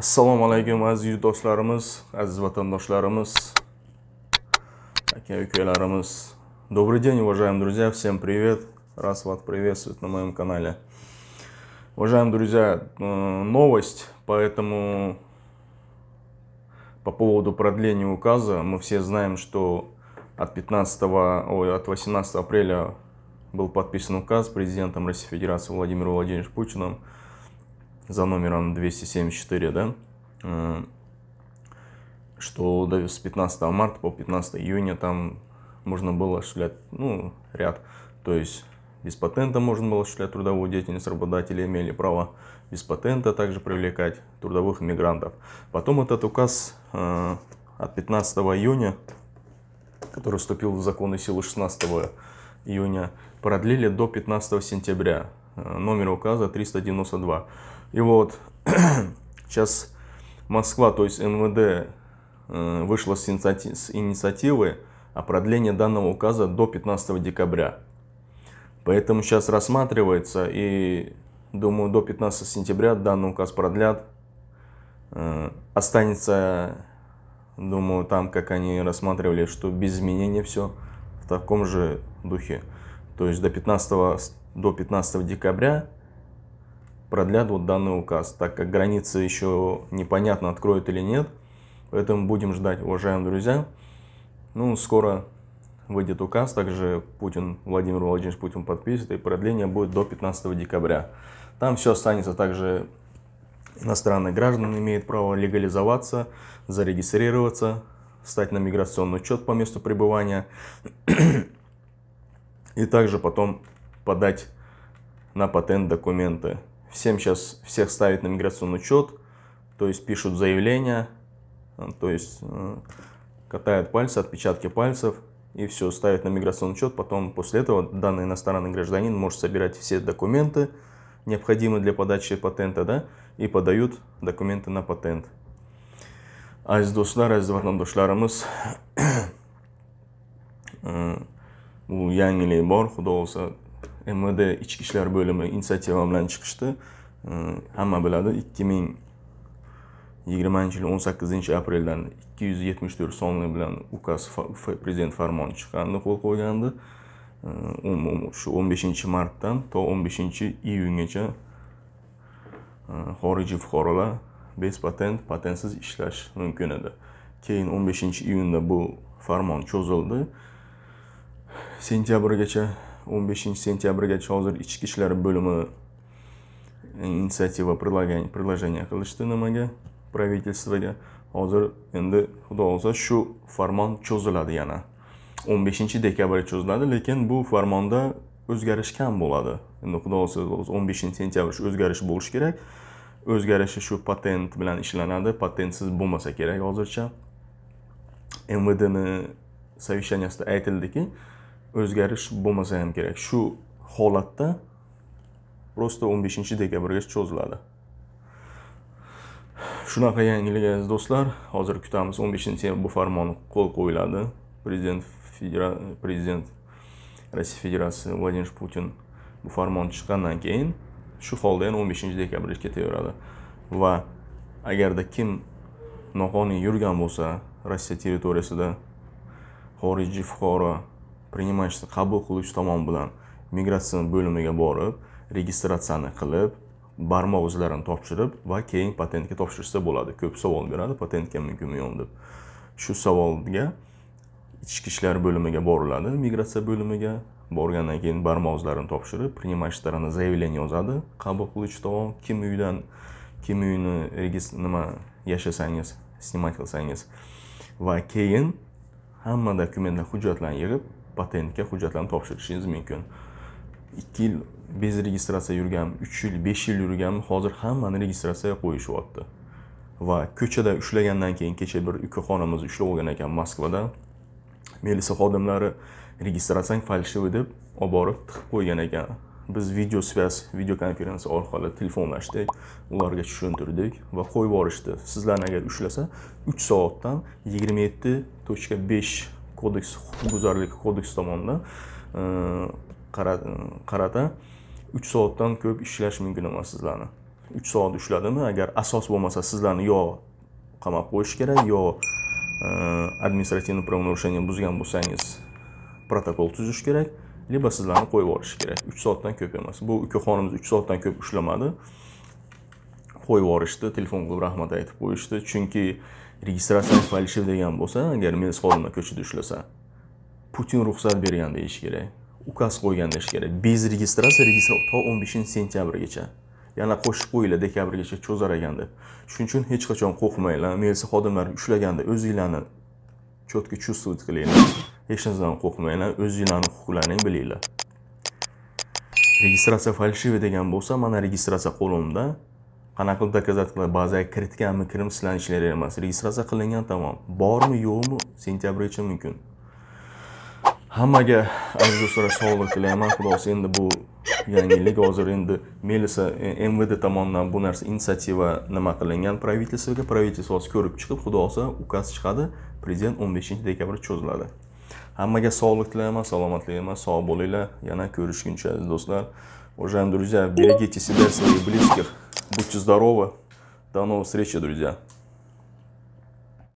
assalomu alaykum aziz yurtdoshlarimiz aziz vatandoshlarimiz aka ukаlarimiz добрый день уважаемые друзья всем привет раз вас приветствует на моем канале уважаемые друзья э, новость поэтому по поводу продления указа мы все знаем что от 15 ой, от 18 апреля был подписан указ президентом Российской Федерации Владимиром Владимировичем Путиным за номером 274, да, э, что с 15 марта по 15 июня там можно было осуществлять, ну, ряд, то есть без патента можно было осуществлять трудовую деятельность, работодатели имели право без патента также привлекать трудовых мигрантов. Потом этот указ э, от 15 июня, который вступил в законы силу 16 июня, продлили до 15 сентября, э, номер указа 392. И вот сейчас Москва, то есть НВД, э, вышла с, инициатив, с инициативы о продлении данного указа до 15 декабря. Поэтому сейчас рассматривается и, думаю, до 15 сентября данный указ продлят. Э, останется, думаю, там, как они рассматривали, что без изменения все в таком же духе. То есть до 15, до 15 декабря продлят вот данный указ, так как границы еще непонятно, откроют или нет. Поэтому будем ждать, уважаемые друзья. Ну, скоро выйдет указ, также Путин, Владимир Владимирович Путин подпишет, и продление будет до 15 декабря. Там все останется также иностранные граждане имеют право легализоваться, зарегистрироваться, встать на миграционный учет по месту пребывания и также потом подать на патент документы. Всем сейчас всех ставят на миграционный учет, то есть пишут заявления, э, то есть э, катают пальцы, отпечатки пальцев и все, ставят на миграционный учет. Потом после этого данный иностранный гражданин может собирать все документы, необходимые для подачи патента, да, и подают документы на патент. Aziz dostlar, aziz vatandoshlarimiz, bu yangilik bor, xudo xohlasa mvd ichki ishlar bo'limi inisiativa ee, bilan chiqishdi hamma biladi ikki ming yigirmanchi yil o'n sakkizinchi apreldan ikki yuz yetmish to'rt sonli bilan ukaz prezident farmoni chiqqandi qo'l qo'ygandi shu ee, um, um, o'n beshinchi martdan to o'n beshinchi iyungacha ee, xorijiy fuqarolar bez patent patentsiz ishlash mumkin edi keyin o'n beshinchi iyunda bu farmon cho'zildi sentyabrgacha 15 beshinchi hozir ichki ishlar bo'limi inisiativa приложение qilishdi nimaga правительствоga hozir endi xudo xohlasa shu farmon cho'ziladi yana 15 beshinchi dekabrga cho'ziladi lekin bu farmonda o'zgarish kam bo'ladi endi xudo xohlasa 15 beshinchi sentyabr shu o'zgarish bo'lishi kerak o'zgarishi shu patent bilan ishlanadi patentsiz bo'lmasa kerak hozircha mvdni совещаниясida aytildiki o'zgarish bo'lmasa ham kerak shu holatda просто 15 dekabrgacha cho'ziladi shunaqa yangilik aziz do'stlar hozir kutamiz 15 sentyabr bu farmon qo'l qo'yiladi prezident federa prezident rossiya federatsiyasi vladimir putin bu farmon chiqqandan keyin shu holda yana 15 dekabrgacha ketaveradi va agarda kim noqonuniy yurgan bo'lsa rossiya territoriyasida xorijiy fuqaro принимающий qabul qiluvchi tomon bilan migratsion bo'limiga borib registratsiyani qilib barmoq izlarini topshirib va keyin patentga topshirsa bo'ladi ko'p savol beradi patentga mumkinmi yo'qmi deb shu savolga ichki ishlar bo'limiga boriladi migratsiya bo'limiga borgandan keyin barmoq izlarini topshirib принимающий сторона заявление yozadi qabul qiluvchi tomon kim uydan kim uyni nima yashasangiz снимать qilsangiz va keyin hamma dokumentlar hujjatlarni yig'ib patentga hujjatlarni topshirishingiz mumkin ikki yil bez registratsiya yurgan uch yil besh yil yurgan hozir hammani registratsiyaga qo'yishyapti va ko'chada ushlagandan keyin kecha bir xonimiz ushlab olgan ekan moskvada milisa xodimlari registratsiyang falshivi deb olib borib tiqib qo'ygan ekan biz video связь video konferensiya orqali telefonlashdik ularga tushuntirdik va qo'yib yuborishdi sizlarni agar ushlasa uch soatdan yigirma yetti точка besh kodeks huquqbuzarlik kodeksi tomonidan e, e, qarata uch soatdan ko'p ishlash mumkin emas sizlarni uch soat ishladimi agar asos bo'lmasa sizlarni yo qamab qo'yish kerak yo e, administrativniy правонарушение buzgan bo'lsangiz protokol tuzish kerak leba sizlarni qo'yib yuborish kerak uch soatdan ko'p emas bu ukaxonimiz uch soatdan ko'p ishlamadi qo'yib yuborishdi telefon qilib rahmat aytib qo'yishdi chunki registratsiyam falshiv degan bo'lsa agar men sog'limni ko'chada ushlasa putin ruxsat bergan deyish kerak ukaz qo'ygan deyish kerak bez registratsiya registratsiya to o'n beshinchi sentyabrgacha yana qo'shib qo'yinglar dekabrgacha cho'zar ekan deb shuning uchun hech qachon qo'rqmanglar milisa xodimlari ushlaganda o'zinglarni четко чувствовать qilinglar hech narsadan qo'rqmanglar o'zinglarni huquqlaringni bilinglar registratsiya falshivi degan bo'lsa mana registratsiya qo'limda qanaqa qilib доказать bazaga kiritganmi kirimsizlarni ishlari emas registratsiya qilingan tamom bormi yo'qmi sentyabrgacha mumkin hammaga aziz do'stlar sog'liq tilayman xudosi endi bu yangilik hozir endi melisa e, mvd tomonidan bu narsa inisiativa nima qilingan правительствоga правительство hozir ko'rib chiqib xudo olsa, ukaz chiqadi prezident o'n beshinchi cho'ziladi hammaga sog'liq tilayman salomatlik tilayman sog' bo'linglar yana ko'rishguncha aziz do'stlar уважаемые друзья берегите себя своих близких Будьте здоровы. До новых встреч, друзья.